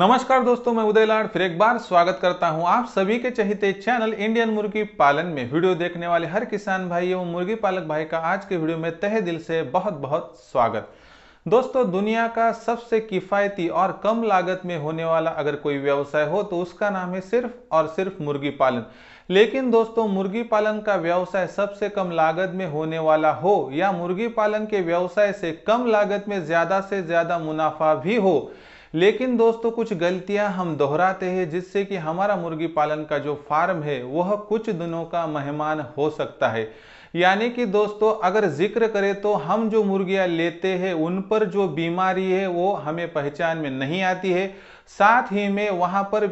नमस्कार दोस्तों मैं उदय लाड फिर एक बार स्वागत करता हूं आप सभी के चहिते चैनल इंडियन मुर्गी पालन में वीडियो देखने वाले हर किसान भाई एवं मुर्गी पालक भाई का आज के वीडियो में तहे दिल से बहुत बहुत स्वागत दोस्तों दुनिया का सबसे किफ़ायती और कम लागत में होने वाला अगर कोई व्यवसाय हो तो उसका नाम है सिर्फ और सिर्फ मुर्गी पालन लेकिन दोस्तों मुर्गी पालन का व्यवसाय सबसे कम लागत में होने वाला हो या मुर्गी पालन के व्यवसाय से कम लागत में ज़्यादा से ज़्यादा मुनाफा भी हो लेकिन दोस्तों कुछ गलतियां हम दोहराते हैं जिससे कि हमारा मुर्गी पालन का जो फार्म है वह कुछ दिनों का मेहमान हो सकता है यानी कि दोस्तों अगर जिक्र करें तो हम जो मुर्गियां लेते हैं उन पर जो बीमारी है वो हमें पहचान में नहीं आती है साथ ही में वहाँ पर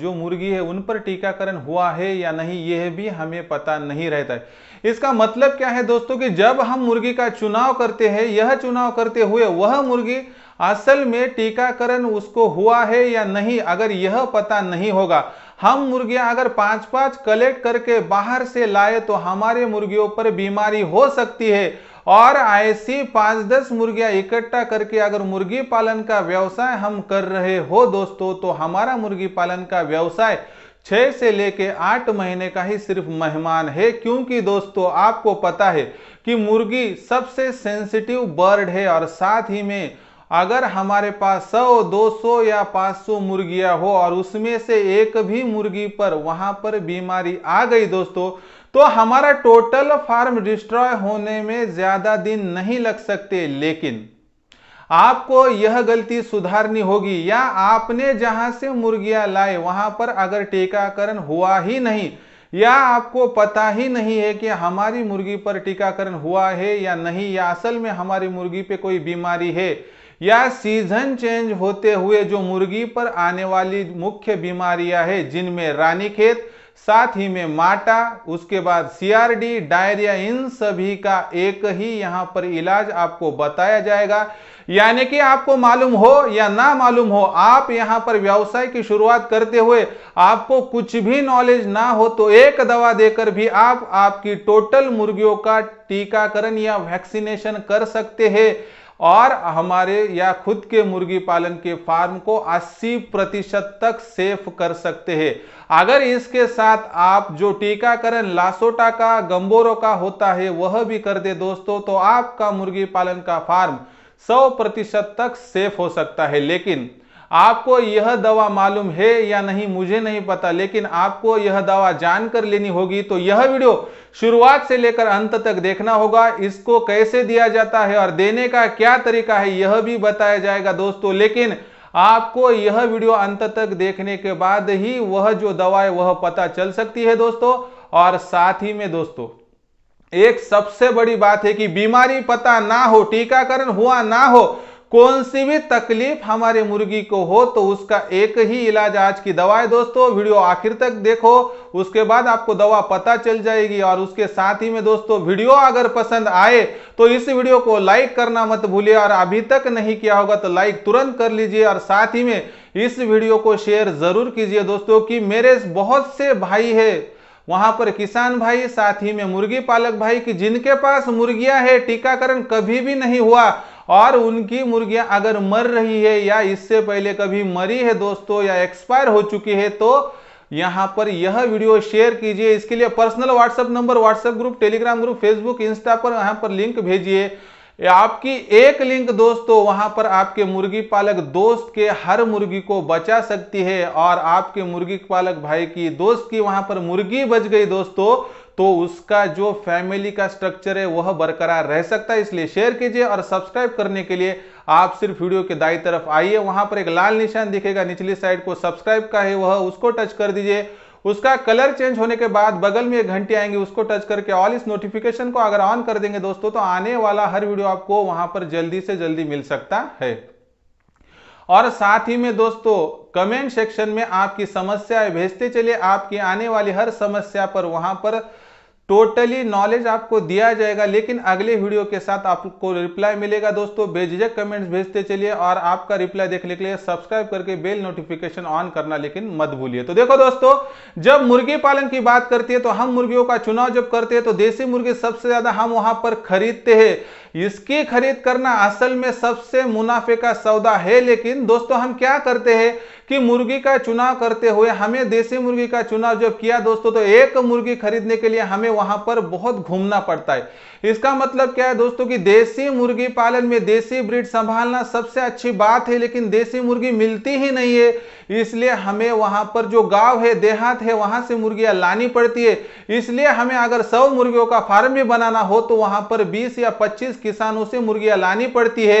जो मुर्गी है उन पर टीकाकरण हुआ है या नहीं यह भी हमें पता नहीं रहता है इसका मतलब क्या है दोस्तों कि जब हम मुर्गी का चुनाव करते हैं यह चुनाव करते हुए वह मुर्गी असल में टीकाकरण उसको हुआ है या नहीं अगर यह पता नहीं होगा हम मुर्गियां अगर पांच पांच कलेक्ट करके बाहर से लाए तो हमारे मुर्गियों पर बीमारी हो सकती है और ऐसी पांच दस मुर्गियां इकट्ठा करके अगर मुर्गी पालन का व्यवसाय हम कर रहे हो दोस्तों तो हमारा मुर्गी पालन का व्यवसाय छः से लेके आठ महीने का ही सिर्फ मेहमान है क्योंकि दोस्तों आपको पता है कि मुर्गी सबसे सेंसिटिव बर्ड है और साथ ही में अगर हमारे पास 100, 200 या 500 मुर्गियां हो और उसमें से एक भी मुर्गी पर वहां पर बीमारी आ गई दोस्तों तो हमारा टोटल फार्म डिस्ट्रॉय होने में ज्यादा दिन नहीं लग सकते लेकिन आपको यह गलती सुधारनी होगी या आपने जहां से मुर्गियां लाए वहां पर अगर टीकाकरण हुआ ही नहीं या आपको पता ही नहीं है कि हमारी मुर्गी पर टीकाकरण हुआ है या नहीं या असल में हमारी मुर्गी पे कोई बीमारी है या सीजन चेंज होते हुए जो मुर्गी पर आने वाली मुख्य बीमारियां है जिनमें रानीखेत साथ ही में माटा उसके बाद सीआरडी डायरिया इन सभी का एक ही यहां पर इलाज आपको बताया जाएगा यानी कि आपको मालूम हो या ना मालूम हो आप यहां पर व्यवसाय की शुरुआत करते हुए आपको कुछ भी नॉलेज ना हो तो एक दवा देकर भी आप आपकी टोटल मुर्गियों का टीकाकरण या वैक्सीनेशन कर सकते हैं और हमारे या खुद के मुर्गी पालन के फार्म को 80 प्रतिशत तक सेफ कर सकते हैं अगर इसके साथ आप जो टीकाकरण लासोटा का गंबोरो का होता है वह भी कर दे दोस्तों तो आपका मुर्गी पालन का फार्म 100 प्रतिशत तक सेफ हो सकता है लेकिन आपको यह दवा मालूम है या नहीं मुझे नहीं पता लेकिन आपको यह दवा जानकर लेनी होगी तो यह वीडियो शुरुआत से लेकर अंत तक देखना होगा इसको कैसे दिया जाता है और देने का क्या तरीका है यह भी बताया जाएगा दोस्तों लेकिन आपको यह वीडियो अंत तक देखने के बाद ही वह जो दवा है वह पता चल सकती है दोस्तों और साथ ही में दोस्तों एक सबसे बड़ी बात है कि बीमारी पता ना हो टीकाकरण हुआ ना हो कौन सी भी तकलीफ हमारे मुर्गी को हो तो उसका एक ही इलाज आज की दवा है दोस्तों वीडियो आखिर तक देखो उसके बाद आपको दवा पता चल जाएगी और उसके साथ ही में दोस्तों वीडियो अगर पसंद आए तो इस वीडियो को लाइक करना मत भूलिए और अभी तक नहीं किया होगा तो लाइक तुरंत कर लीजिए और साथ ही में इस वीडियो को शेयर जरूर कीजिए दोस्तों कि मेरे बहुत से भाई है वहां पर किसान भाई साथ ही में मुर्गी पालक भाई की जिनके पास मुर्गियां है टीकाकरण कभी भी नहीं हुआ और उनकी मुर्गियां अगर मर रही है या इससे पहले कभी मरी है दोस्तों या एक्सपायर हो चुकी है तो यहां पर यह वीडियो शेयर कीजिए इसके लिए personal WhatsApp number WhatsApp group Telegram group Facebook Insta पर यहां पर लिंक भेजिए आपकी एक लिंक दोस्तों वहां पर आपके मुर्गी पालक दोस्त के हर मुर्गी को बचा सकती है और आपके मुर्गी पालक भाई की दोस्त की वहां पर मुर्गी बच गई दोस्तों तो उसका जो फैमिली का स्ट्रक्चर है वह बरकरार रह सकता है इसलिए शेयर कीजिए और सब्सक्राइब करने के लिए आप सिर्फ वीडियो के दाई तरफ आइए वहां पर एक लाल निशान दिखेगा निचली साइड को सब्सक्राइब का है वह उसको टच कर दीजिए उसका कलर चेंज होने के बाद बगल में एक घंटी आएंगी उसको टच करके ऑल इस नोटिफिकेशन को अगर ऑन कर देंगे दोस्तों तो आने वाला हर वीडियो आपको वहां पर जल्दी से जल्दी मिल सकता है और साथ ही में दोस्तों कमेंट सेक्शन में आपकी समस्याएं भेजते चलिए आपकी आने वाली हर समस्या पर वहां पर टोटली नॉलेज आपको दिया जाएगा लेकिन अगले वीडियो के साथ आपको रिप्लाई मिलेगा दोस्तों बेझिझक कमेंट्स भेजते चलिए और आपका रिप्लाई देखने के लिए सब्सक्राइब करके बेल नोटिफिकेशन ऑन करना लेकिन मत भूलिए तो देखो दोस्तों जब मुर्गी पालन की बात करती है तो हम मुर्गियों का चुनाव जब करते हैं तो देसी मुर्गी सबसे ज्यादा हम वहां पर खरीदते हैं इसकी खरीद करना असल में सबसे मुनाफे का सौदा है लेकिन दोस्तों हम क्या करते हैं कि मुर्गी का चुनाव करते हुए हमें देसी मुर्गी का चुनाव जब किया दोस्तों तो एक मुर्गी खरीदने के लिए हमें वहां पर बहुत घूमना पड़ता है इसका मतलब क्या है दोस्तों कि देसी मुर्गी पालन में देसी ब्रीड संभालना सबसे अच्छी बात है लेकिन देसी मुर्गी मिलती ही नहीं है इसलिए हमें वहां पर जो गांव है देहात है वहां से मुर्गियां लानी पड़ती है इसलिए हमें अगर सौ मुर्गियों का फार्म भी बनाना हो तो वहां पर बीस या पच्चीस किसानों से मुर्गियां लानी पड़ती है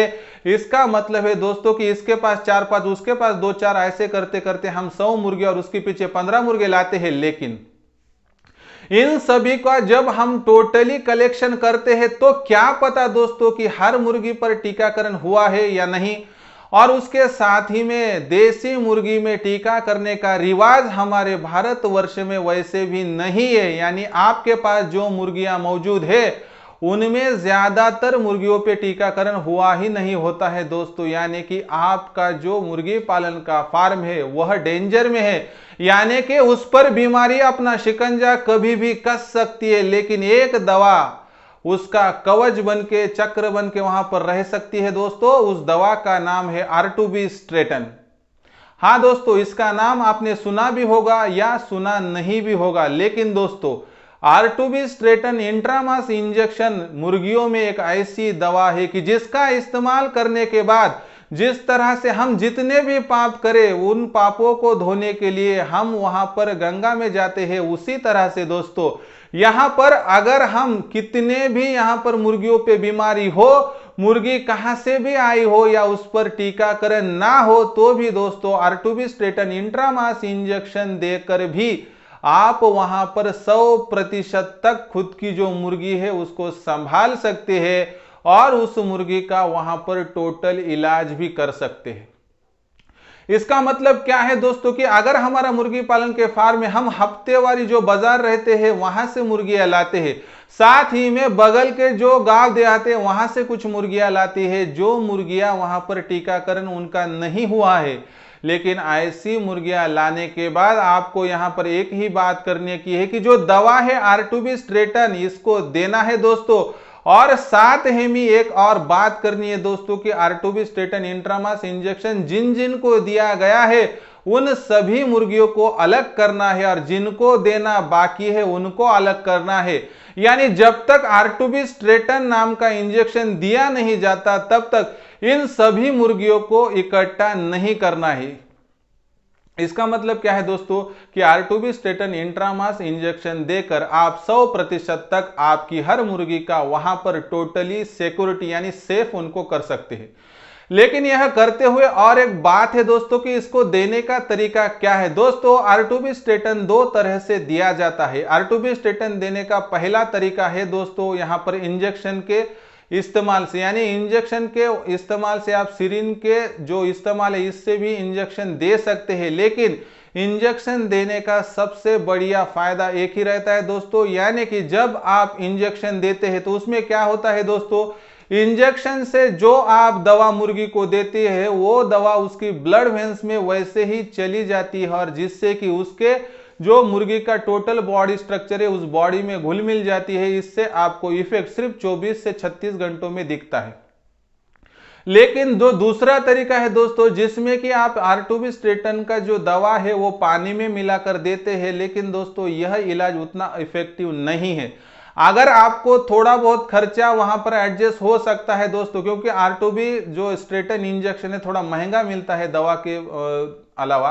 इसका मतलब है दोस्तों कि इसके पास चार पांच उसके पास दो चार ऐसे करते करते हम सौ मुर्गे और उसके पीछे पंद्रह मुर्गे लाते हैं लेकिन इन सभी का जब हम टोटली कलेक्शन करते हैं तो क्या पता दोस्तों कि हर मुर्गी पर टीकाकरण हुआ है या नहीं और उसके साथ ही में देसी मुर्गी में टीका करने का रिवाज हमारे भारतवर्ष में वैसे भी नहीं है यानी आपके पास जो मुर्गियां मौजूद है उनमें ज़्यादातर मुर्गियों पे टीकाकरण हुआ ही नहीं होता है दोस्तों यानी कि आपका जो मुर्गी पालन का फार्म है वह डेंजर में है यानी कि उस पर बीमारी अपना शिकंजा कभी भी कस सकती है लेकिन एक दवा उसका कवच बन के चक्र बन के वहां पर रह सकती है दोस्तों उस दवा का नाम है आर टू बी स्ट्रेटन हाँ दोस्तों इसका नाम आपने सुना भी होगा या सुना नहीं भी होगा लेकिन दोस्तों आर टू बी स्ट्रेटन इंट्रामास इंजेक्शन मुर्गियों में एक ऐसी दवा है कि जिसका इस्तेमाल करने के बाद जिस तरह से हम जितने भी पाप करें उन पापों को धोने के लिए हम वहां पर गंगा में जाते हैं उसी तरह से दोस्तों यहाँ पर अगर हम कितने भी यहाँ पर मुर्गियों पे बीमारी हो मुर्गी कहाँ से भी आई हो या उस पर टीकाकरण ना हो तो भी दोस्तों आरटूबी स्ट्रेटन इंट्रामास इंजेक्शन देकर भी आप वहां पर 100 प्रतिशत तक खुद की जो मुर्गी है उसको संभाल सकते हैं और उस मुर्गी का वहां पर टोटल इलाज भी कर सकते हैं इसका मतलब क्या है दोस्तों कि अगर हमारा मुर्गी पालन के फार्म में हम हफ्तेवारी जो बाजार रहते हैं वहां से मुर्गियां लाते हैं साथ ही में बगल के जो गांव देहाते हैं वहां से कुछ मुर्गियां लाती है जो मुर्गियां वहां पर टीकाकरण उनका नहीं हुआ है लेकिन ऐसी मुर्गियां लाने के बाद आपको यहां पर एक ही बात करने की है कि जो दवा है आर टू बी स्ट्रेटन इसको देना है दोस्तों और साथ ही में एक और बात करनी है दोस्तों कि आरटूबी स्ट्रेटन इंट्रामास इंजेक्शन जिन जिन को दिया गया है उन सभी मुर्गियों को अलग करना है और जिनको देना बाकी है उनको अलग करना है यानी जब तक आरटूबी स्ट्रेटन नाम का इंजेक्शन दिया नहीं जाता तब तक इन सभी मुर्गियों को इकट्ठा नहीं करना है इसका मतलब क्या है दोस्तों कि बी स्टेटन इंट्रामास इंजेक्शन देकर आप 100 प्रतिशत तक आपकी हर मुर्गी का वहां पर टोटली सिक्योरिटी यानी सेफ उनको कर सकते हैं लेकिन यह करते हुए और एक बात है दोस्तों कि इसको देने का तरीका क्या है दोस्तों आरटूबी स्टेटन दो तरह से दिया जाता है आरटूबी स्टेटन देने का पहला तरीका है दोस्तों यहां पर इंजेक्शन के इस्तेमाल से यानी इंजेक्शन के इस्तेमाल से आप सिरिन के जो इस्तेमाल है इससे भी इंजेक्शन दे सकते हैं लेकिन इंजेक्शन देने का सबसे बढ़िया फायदा एक ही रहता है दोस्तों यानी कि जब आप इंजेक्शन देते हैं तो उसमें क्या होता है दोस्तों इंजेक्शन से जो आप दवा मुर्गी को देती है वो दवा उसकी ब्लड वेंस में वैसे ही चली जाती है और जिससे कि उसके जो मुर्गी का टोटल बॉडी स्ट्रक्चर है उस बॉडी में घुल मिल जाती है इससे आपको इफेक्ट सिर्फ 24 से 36 घंटों में दिखता है लेकिन जो दूसरा तरीका है दोस्तों जिसमें कि आप आरटूबी स्ट्रेटन का जो दवा है वो पानी में मिलाकर देते हैं लेकिन दोस्तों यह इलाज उतना इफेक्टिव नहीं है अगर आपको थोड़ा बहुत खर्चा वहां पर एडजस्ट हो सकता है दोस्तों क्योंकि आरटूबी जो स्ट्रेटन इंजेक्शन है थोड़ा महंगा मिलता है दवा के अलावा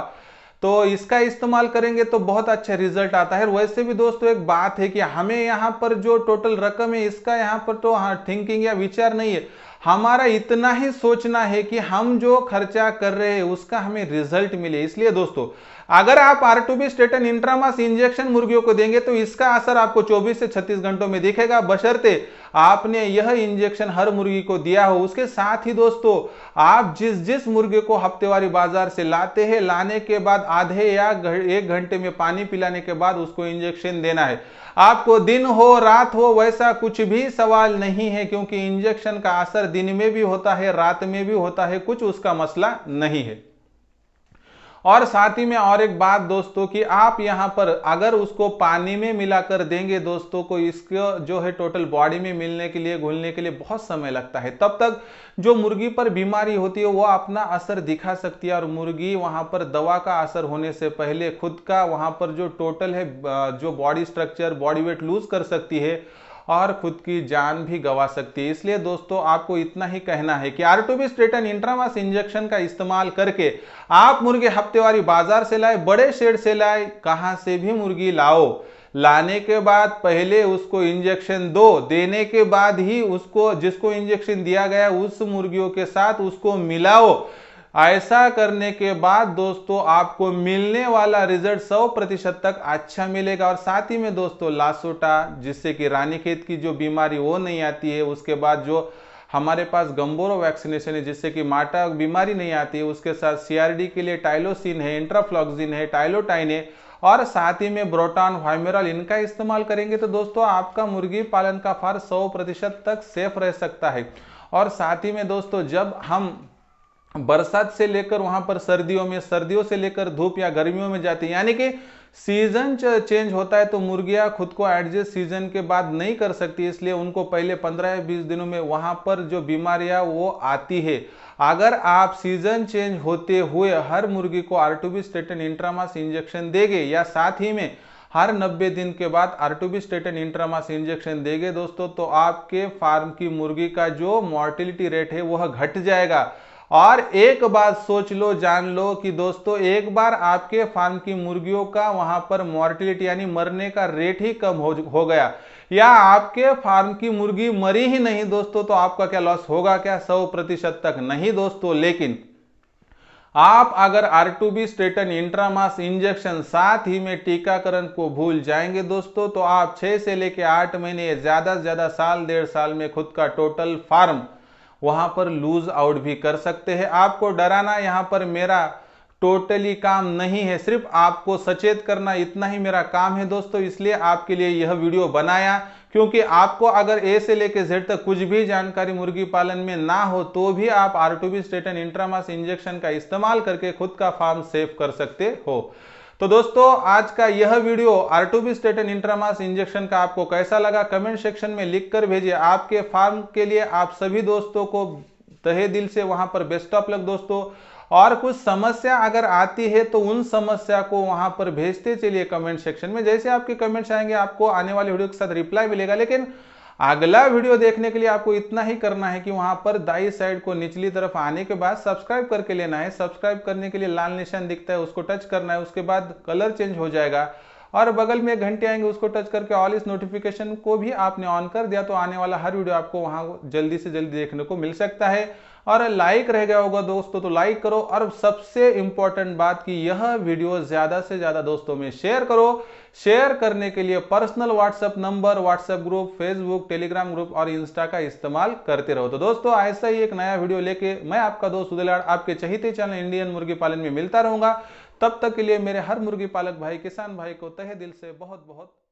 तो इसका इस्तेमाल करेंगे तो बहुत अच्छा रिजल्ट आता है वैसे भी दोस्तों एक बात है कि हमें यहाँ पर जो टोटल रकम है इसका यहाँ पर तो हाँ थिंकिंग या विचार नहीं है हमारा इतना ही सोचना है कि हम जो खर्चा कर रहे हैं उसका हमें रिजल्ट मिले इसलिए दोस्तों अगर आप आर टू बी स्टेटन इंट्रामास इंजेक्शन मुर्गियों को देंगे तो इसका असर आपको 24 से 36 घंटों में दिखेगा बशर्ते आपने यह इंजेक्शन हर मुर्गी को दिया हो उसके साथ ही दोस्तों आप जिस जिस मुर्गे को हफ्तेवारी बाजार से लाते हैं लाने के बाद आधे या एक घंटे में पानी पिलाने के बाद उसको इंजेक्शन देना है आपको दिन हो रात हो वैसा कुछ भी सवाल नहीं है क्योंकि इंजेक्शन का असर दिन में भी होता है रात में भी होता है कुछ उसका मसला नहीं है और साथ ही में और एक बात दोस्तों कि आप यहाँ पर अगर उसको पानी में मिलाकर देंगे दोस्तों को तो इसको जो है टोटल बॉडी में मिलने के लिए घुलने के लिए बहुत समय लगता है तब तक जो मुर्गी पर बीमारी होती है वो अपना असर दिखा सकती है और मुर्गी वहाँ पर दवा का असर होने से पहले खुद का वहाँ पर जो टोटल है जो body structure body weight lose कर सकती है और खुद की जान भी गंवा सकती है इसलिए दोस्तों आपको इतना ही कहना है कि आरटूबी स्ट्रेटन इंट्रामास इंजेक्शन का इस्तेमाल करके आप मुर्गी हफ्तेवारी बाजार से लाए बड़े शेड से लाए कहाँ से भी मुर्गी लाओ लाने के बाद पहले उसको इंजेक्शन दो देने के बाद ही उसको जिसको इंजेक्शन दिया गया उस मुर्गियों के साथ उसको मिलाओ ऐसा करने के बाद दोस्तों आपको मिलने वाला रिजल्ट 100 प्रतिशत तक अच्छा मिलेगा और साथ ही में दोस्तों लासोटा जिससे कि रानीखेत की जो बीमारी वो नहीं आती है उसके बाद जो हमारे पास गंबोरो वैक्सीनेशन है जिससे कि माटा बीमारी नहीं आती है उसके साथ सीआरडी के लिए टाइलोसिन है इंट्राफ्लॉक्सिन है टाइलोटाइन है और साथ ही में ब्रोटान वाइमेरल इनका इस्तेमाल करेंगे तो दोस्तों आपका मुर्गी पालन का फार 100 प्रतिशत तक सेफ रह सकता है और साथ ही में दोस्तों जब हम बरसात से लेकर वहां पर सर्दियों में सर्दियों से लेकर धूप या गर्मियों में जाती है यानी कि सीजन चेंज होता है तो मुर्गियां खुद को एडजस्ट सीजन के बाद नहीं कर सकती इसलिए उनको पहले 15 या 20 दिनों में वहां पर जो बीमारियां वो आती है अगर आप सीजन चेंज होते हुए हर मुर्गी को आरटूबी स्टेटन इंट्रामास इंजेक्शन देंगे या साथ ही में हर 90 दिन के बाद आरटूबी स्टेटन इंट्रामास इंजेक्शन देंगे दोस्तों तो आपके फार्म की मुर्गी का जो मोर्टिलिटी रेट है वह घट जाएगा और एक बात सोच लो जान लो कि दोस्तों एक बार आपके फार्म की मुर्गियों का वहां पर मॉर्टिलिटी यानी मरने का रेट ही कम हो, हो गया या आपके फार्म की मुर्गी मरी ही नहीं दोस्तों तो आपका क्या लॉस होगा क्या सौ प्रतिशत तक नहीं दोस्तों लेकिन आप अगर आर टू बी स्टेटन इंट्रामास इंजेक्शन साथ ही में टीकाकरण को भूल जाएंगे दोस्तों तो आप छह से लेकर आठ महीने ज़्यादा से ज़्यादा साल डेढ़ साल में खुद का टोटल फार्म वहां पर लूज आउट भी कर सकते हैं आपको डराना यहाँ पर मेरा टोटली काम नहीं है सिर्फ आपको सचेत करना इतना ही मेरा काम है दोस्तों इसलिए आपके लिए यह वीडियो बनाया क्योंकि आपको अगर ए से लेके जेड तक कुछ भी जानकारी मुर्गी पालन में ना हो तो भी आप आर टू बी स्टेटन इंट्रामास इंजेक्शन का इस्तेमाल करके खुद का फार्म सेफ कर सकते हो तो दोस्तों आज का यह वीडियो बी स्टेटन इंट्रामास इंजेक्शन का आपको कैसा लगा कमेंट सेक्शन में लिख कर भेजिए आपके फार्म के लिए आप सभी दोस्तों को तहे दिल से वहां पर बेस्ट ऑफ लक दोस्तों और कुछ समस्या अगर आती है तो उन समस्या को वहां पर भेजते चलिए कमेंट सेक्शन में जैसे आपके कमेंट्स आएंगे आपको आने वाले वीडियो के साथ रिप्लाई मिलेगा लेकिन अगला वीडियो देखने के लिए आपको इतना ही करना है कि वहां पर दाई साइड को निचली तरफ आने के बाद सब्सक्राइब करके लेना है सब्सक्राइब करने के लिए लाल निशान दिखता है उसको टच करना है उसके बाद कलर चेंज हो जाएगा और बगल में घंटे आएंगे उसको टच करके ऑल इस नोटिफिकेशन को भी आपने ऑन कर दिया तो आने वाला हर वीडियो आपको वहां जल्दी से जल्दी देखने को मिल सकता है और लाइक रह गया होगा दोस्तों तो लाइक करो और सबसे इंपॉर्टेंट बात कि यह वीडियो ज़्यादा से ज़्यादा दोस्तों में शेयर करो शेयर करने के लिए personal WhatsApp number WhatsApp group Facebook Telegram group और इंस्टा का इस्तेमाल करते रहो तो दोस्तों ऐसा ही एक नया वीडियो लेके मैं आपका दोस्त उदयलाड़ आपके चहिते चैनल इंडियन मुर्गी पालन में मिलता रहूंगा तब तक के लिए मेरे हर मुर्गी पालक भाई किसान भाई को तहे दिल से बहुत बहुत